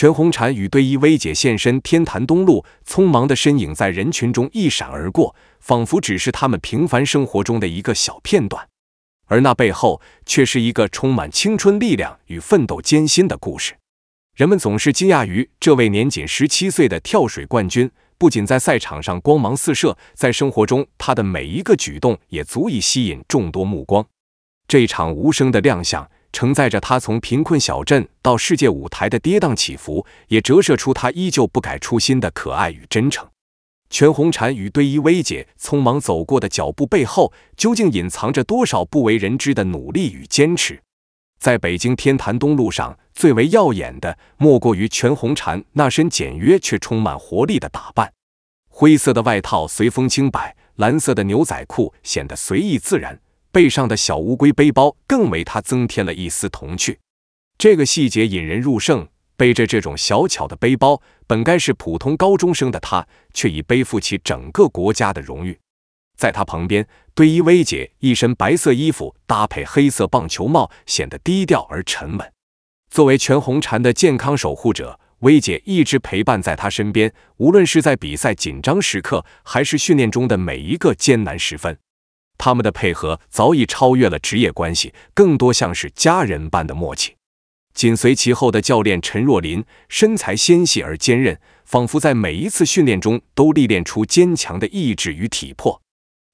全红婵与队医薇姐现身天坛东路，匆忙的身影在人群中一闪而过，仿佛只是他们平凡生活中的一个小片段。而那背后，却是一个充满青春力量与奋斗艰辛的故事。人们总是惊讶于这位年仅十七岁的跳水冠军，不仅在赛场上光芒四射，在生活中，他的每一个举动也足以吸引众多目光。这场无声的亮相。承载着他从贫困小镇到世界舞台的跌宕起伏，也折射出他依旧不改初心的可爱与真诚。全红婵与对伊薇姐匆忙走过的脚步背后，究竟隐藏着多少不为人知的努力与坚持？在北京天坛东路上，最为耀眼的莫过于全红婵那身简约却充满活力的打扮：灰色的外套随风轻摆，蓝色的牛仔裤显得随意自然。背上的小乌龟背包更为他增添了一丝童趣，这个细节引人入胜。背着这种小巧的背包，本该是普通高中生的他，却已背负起整个国家的荣誉。在他旁边，对于薇姐一身白色衣服搭配黑色棒球帽，显得低调而沉稳。作为全红婵的健康守护者，薇姐一直陪伴在他身边，无论是在比赛紧张时刻，还是训练中的每一个艰难时分。他们的配合早已超越了职业关系，更多像是家人般的默契。紧随其后的教练陈若琳，身材纤细而坚韧，仿佛在每一次训练中都历练出坚强的意志与体魄。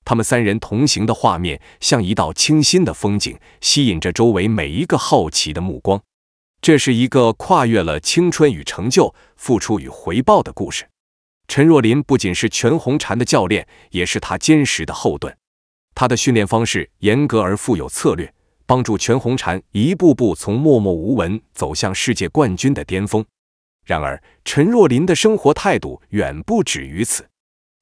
他们三人同行的画面，像一道清新的风景，吸引着周围每一个好奇的目光。这是一个跨越了青春与成就、付出与回报的故事。陈若琳不仅是全红婵的教练，也是她坚实的后盾。他的训练方式严格而富有策略，帮助全红婵一步步从默默无闻走向世界冠军的巅峰。然而，陈若琳的生活态度远不止于此。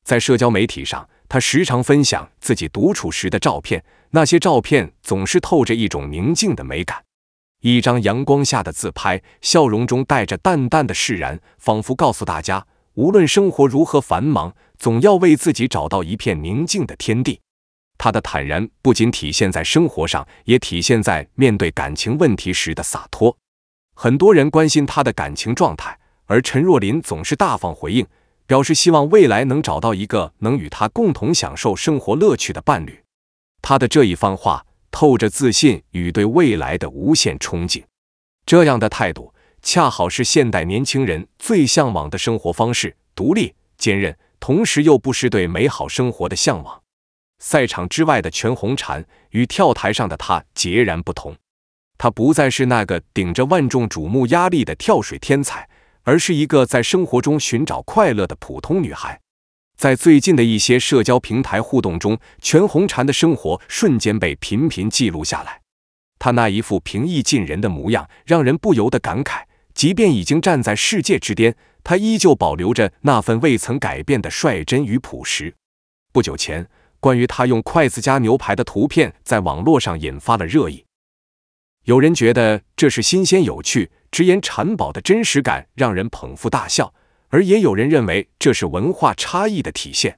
在社交媒体上，她时常分享自己独处时的照片，那些照片总是透着一种宁静的美感。一张阳光下的自拍，笑容中带着淡淡的释然，仿佛告诉大家，无论生活如何繁忙，总要为自己找到一片宁静的天地。他的坦然不仅体现在生活上，也体现在面对感情问题时的洒脱。很多人关心他的感情状态，而陈若琳总是大方回应，表示希望未来能找到一个能与他共同享受生活乐趣的伴侣。他的这一番话透着自信与对未来的无限憧憬。这样的态度恰好是现代年轻人最向往的生活方式：独立、坚韧，同时又不失对美好生活的向往。赛场之外的全红婵与跳台上的她截然不同，她不再是那个顶着万众瞩目压力的跳水天才，而是一个在生活中寻找快乐的普通女孩。在最近的一些社交平台互动中，全红婵的生活瞬间被频频记录下来。她那一副平易近人的模样，让人不由得感慨：即便已经站在世界之巅，她依旧保留着那份未曾改变的率真与朴实。不久前。关于他用筷子夹牛排的图片在网络上引发了热议，有人觉得这是新鲜有趣，直言馋宝的真实感让人捧腹大笑；而也有人认为这是文化差异的体现。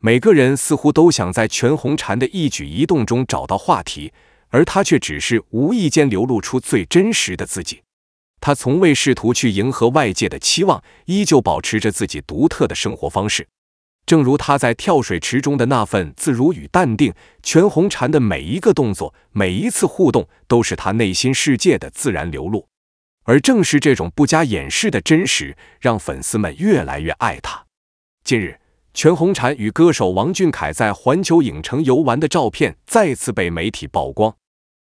每个人似乎都想在全红婵的一举一动中找到话题，而他却只是无意间流露出最真实的自己。他从未试图去迎合外界的期望，依旧保持着自己独特的生活方式。正如他在跳水池中的那份自如与淡定，全红婵的每一个动作、每一次互动，都是他内心世界的自然流露。而正是这种不加掩饰的真实，让粉丝们越来越爱他。近日，全红婵与歌手王俊凯在环球影城游玩的照片再次被媒体曝光。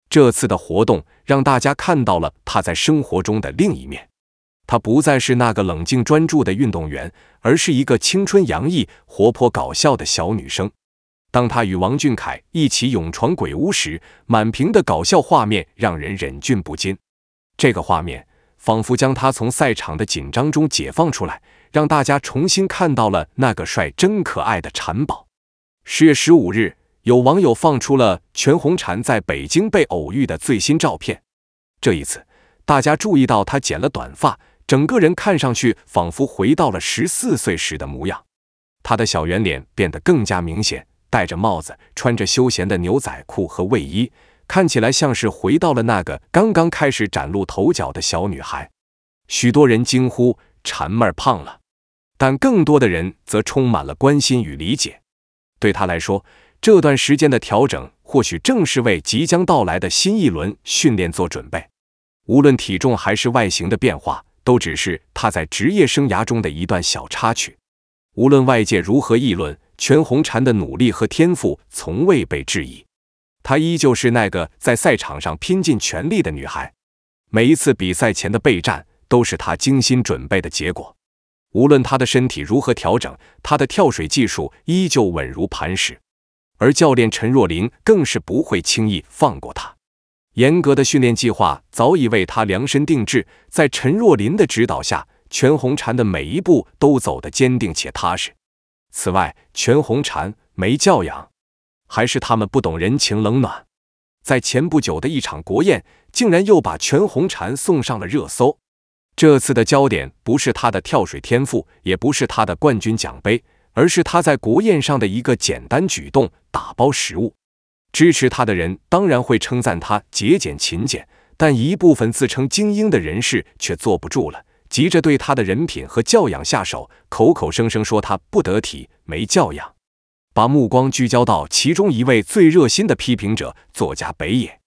这次的活动让大家看到了他在生活中的另一面。她不再是那个冷静专注的运动员，而是一个青春洋溢、活泼搞笑的小女生。当她与王俊凯一起勇闯鬼屋时，满屏的搞笑画面让人忍俊不禁。这个画面仿佛将她从赛场的紧张中解放出来，让大家重新看到了那个帅、真可爱的婵宝。十月十五日，有网友放出了全红婵在北京被偶遇的最新照片。这一次，大家注意到她剪了短发。整个人看上去仿佛回到了十四岁时的模样，他的小圆脸变得更加明显，戴着帽子，穿着休闲的牛仔裤和卫衣，看起来像是回到了那个刚刚开始崭露头角的小女孩。许多人惊呼：“婵妹胖了。”但更多的人则充满了关心与理解。对他来说，这段时间的调整或许正是为即将到来的新一轮训练做准备。无论体重还是外形的变化。都只是他在职业生涯中的一段小插曲。无论外界如何议论，全红婵的努力和天赋从未被质疑。她依旧是那个在赛场上拼尽全力的女孩。每一次比赛前的备战，都是她精心准备的结果。无论她的身体如何调整，她的跳水技术依旧稳如磐石。而教练陈若琳更是不会轻易放过她。严格的训练计划早已为他量身定制，在陈若琳的指导下，全红婵的每一步都走得坚定且踏实。此外，全红婵没教养，还是他们不懂人情冷暖？在前不久的一场国宴，竟然又把全红婵送上了热搜。这次的焦点不是他的跳水天赋，也不是他的冠军奖杯，而是他在国宴上的一个简单举动——打包食物。支持他的人当然会称赞他节俭勤俭，但一部分自称精英的人士却坐不住了，急着对他的人品和教养下手，口口声声说他不得体、没教养。把目光聚焦到其中一位最热心的批评者——作家北野，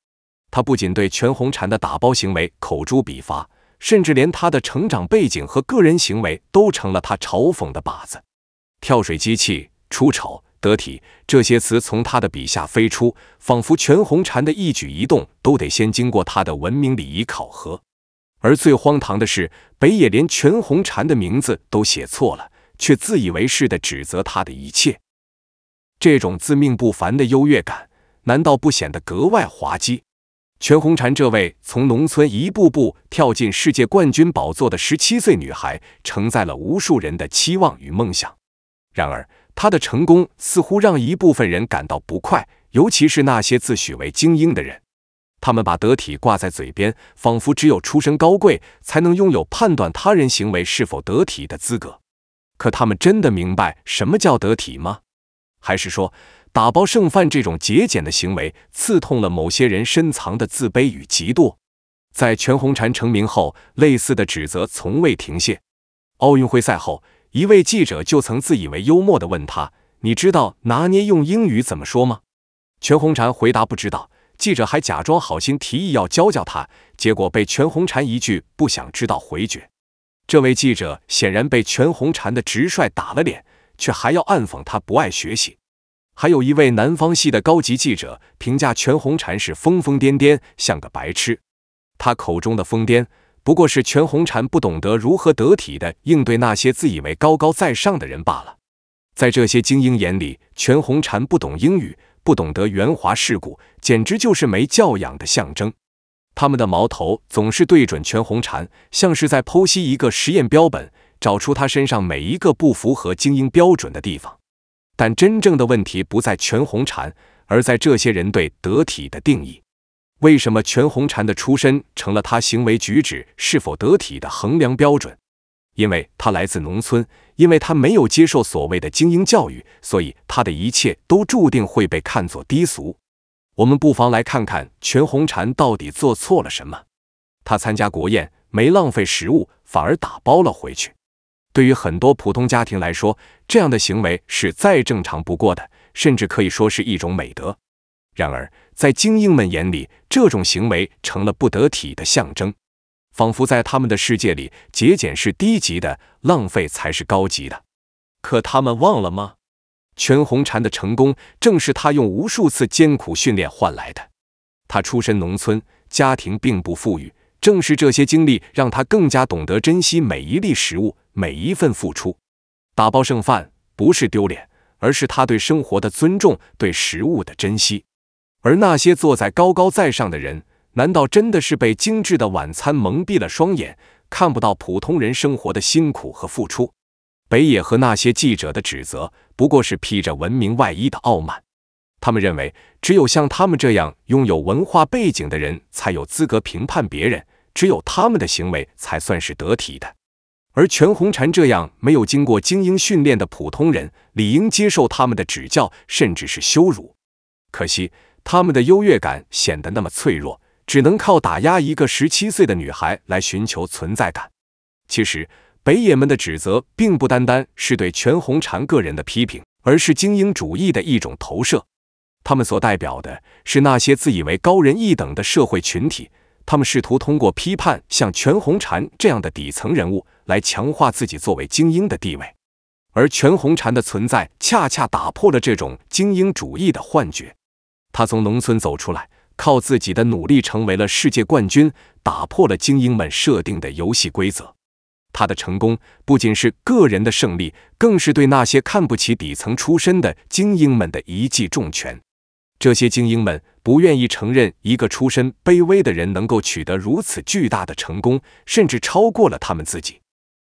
他不仅对全红婵的打包行为口诛笔伐，甚至连他的成长背景和个人行为都成了他嘲讽的靶子。跳水机器出丑。得体这些词从他的笔下飞出，仿佛全红婵的一举一动都得先经过他的文明礼仪考核。而最荒唐的是，北野连全红婵的名字都写错了，却自以为是地指责他的一切。这种自命不凡的优越感，难道不显得格外滑稽？全红婵这位从农村一步步跳进世界冠军宝座的十七岁女孩，承载了无数人的期望与梦想。然而，他的成功似乎让一部分人感到不快，尤其是那些自诩为精英的人。他们把得体挂在嘴边，仿佛只有出身高贵才能拥有判断他人行为是否得体的资格。可他们真的明白什么叫得体吗？还是说，打包剩饭这种节俭的行为刺痛了某些人深藏的自卑与嫉妒？在全红婵成名后，类似的指责从未停歇。奥运会赛后。一位记者就曾自以为幽默地问他：“你知道拿捏用英语怎么说吗？”全红婵回答不知道。记者还假装好心提议要教教他，结果被全红婵一句不想知道回绝。这位记者显然被全红婵的直率打了脸，却还要暗讽他不爱学习。还有一位南方系的高级记者评价全红婵是疯疯癫癫，像个白痴。他口中的疯癫。不过是全红婵不懂得如何得体的应对那些自以为高高在上的人罢了。在这些精英眼里，全红婵不懂英语，不懂得圆滑世故，简直就是没教养的象征。他们的矛头总是对准全红婵，像是在剖析一个实验标本，找出他身上每一个不符合精英标准的地方。但真正的问题不在全红婵，而在这些人对得体的定义。为什么全红婵的出身成了他行为举止是否得体的衡量标准？因为他来自农村，因为他没有接受所谓的精英教育，所以他的一切都注定会被看作低俗。我们不妨来看看全红婵到底做错了什么。他参加国宴，没浪费食物，反而打包了回去。对于很多普通家庭来说，这样的行为是再正常不过的，甚至可以说是一种美德。然而，在精英们眼里，这种行为成了不得体的象征，仿佛在他们的世界里，节俭是低级的，浪费才是高级的。可他们忘了吗？全红婵的成功，正是他用无数次艰苦训练换来的。他出身农村，家庭并不富裕，正是这些经历让他更加懂得珍惜每一粒食物，每一份付出。打包剩饭不是丢脸，而是他对生活的尊重，对食物的珍惜。而那些坐在高高在上的人，难道真的是被精致的晚餐蒙蔽了双眼，看不到普通人生活的辛苦和付出？北野和那些记者的指责，不过是披着文明外衣的傲慢。他们认为，只有像他们这样拥有文化背景的人，才有资格评判别人，只有他们的行为才算是得体的。而全红婵这样没有经过精英训练的普通人，理应接受他们的指教，甚至是羞辱。可惜。他们的优越感显得那么脆弱，只能靠打压一个十七岁的女孩来寻求存在感。其实，北野们的指责并不单单是对全红婵个人的批评，而是精英主义的一种投射。他们所代表的是那些自以为高人一等的社会群体，他们试图通过批判像全红婵这样的底层人物来强化自己作为精英的地位，而全红婵的存在恰恰打破了这种精英主义的幻觉。他从农村走出来，靠自己的努力成为了世界冠军，打破了精英们设定的游戏规则。他的成功不仅是个人的胜利，更是对那些看不起底层出身的精英们的一记重拳。这些精英们不愿意承认一个出身卑微的人能够取得如此巨大的成功，甚至超过了他们自己，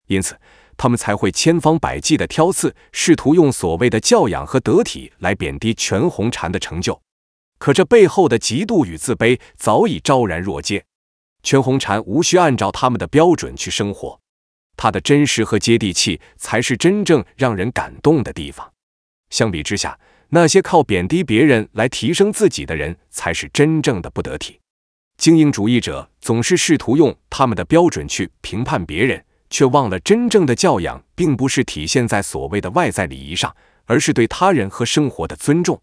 因此他们才会千方百计地挑刺，试图用所谓的教养和得体来贬低全红婵的成就。可这背后的嫉妒与自卑早已昭然若揭。全红婵无需按照他们的标准去生活，她的真实和接地气才是真正让人感动的地方。相比之下，那些靠贬低别人来提升自己的人才是真正的不得体。精英主义者总是试图用他们的标准去评判别人，却忘了真正的教养并不是体现在所谓的外在礼仪上，而是对他人和生活的尊重。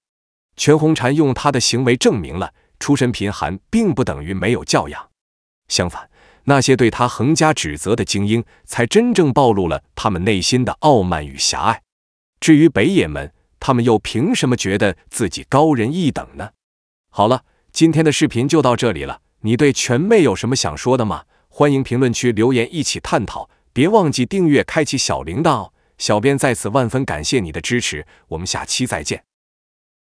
全红婵用她的行为证明了出身贫寒并不等于没有教养，相反，那些对他横加指责的精英才真正暴露了他们内心的傲慢与狭隘。至于北野们，他们又凭什么觉得自己高人一等呢？好了，今天的视频就到这里了。你对全妹有什么想说的吗？欢迎评论区留言一起探讨。别忘记订阅、开启小铃铛哦！小编在此万分感谢你的支持，我们下期再见。